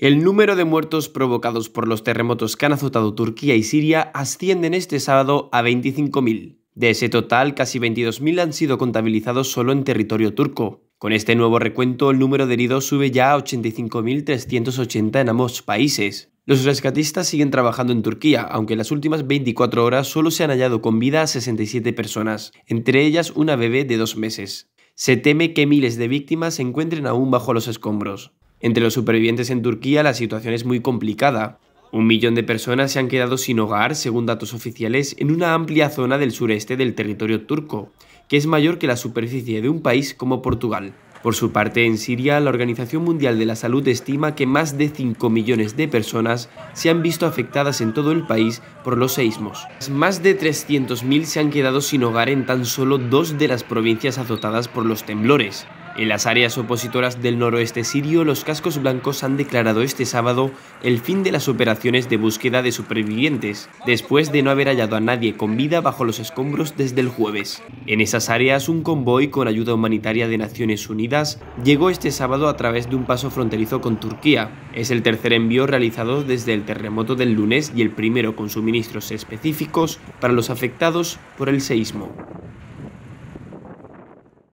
El número de muertos provocados por los terremotos que han azotado Turquía y Siria ascienden este sábado a 25.000. De ese total, casi 22.000 han sido contabilizados solo en territorio turco. Con este nuevo recuento, el número de heridos sube ya a 85.380 en ambos países. Los rescatistas siguen trabajando en Turquía, aunque en las últimas 24 horas solo se han hallado con vida a 67 personas, entre ellas una bebé de dos meses. Se teme que miles de víctimas se encuentren aún bajo los escombros. Entre los supervivientes en Turquía la situación es muy complicada. Un millón de personas se han quedado sin hogar, según datos oficiales, en una amplia zona del sureste del territorio turco, que es mayor que la superficie de un país como Portugal. Por su parte, en Siria, la Organización Mundial de la Salud estima que más de 5 millones de personas se han visto afectadas en todo el país por los seísmos. Más de 300.000 se han quedado sin hogar en tan solo dos de las provincias azotadas por los temblores. En las áreas opositoras del noroeste sirio, los cascos blancos han declarado este sábado el fin de las operaciones de búsqueda de supervivientes, después de no haber hallado a nadie con vida bajo los escombros desde el jueves. En esas áreas, un convoy con ayuda humanitaria de Naciones Unidas llegó este sábado a través de un paso fronterizo con Turquía. Es el tercer envío realizado desde el terremoto del lunes y el primero con suministros específicos para los afectados por el seísmo.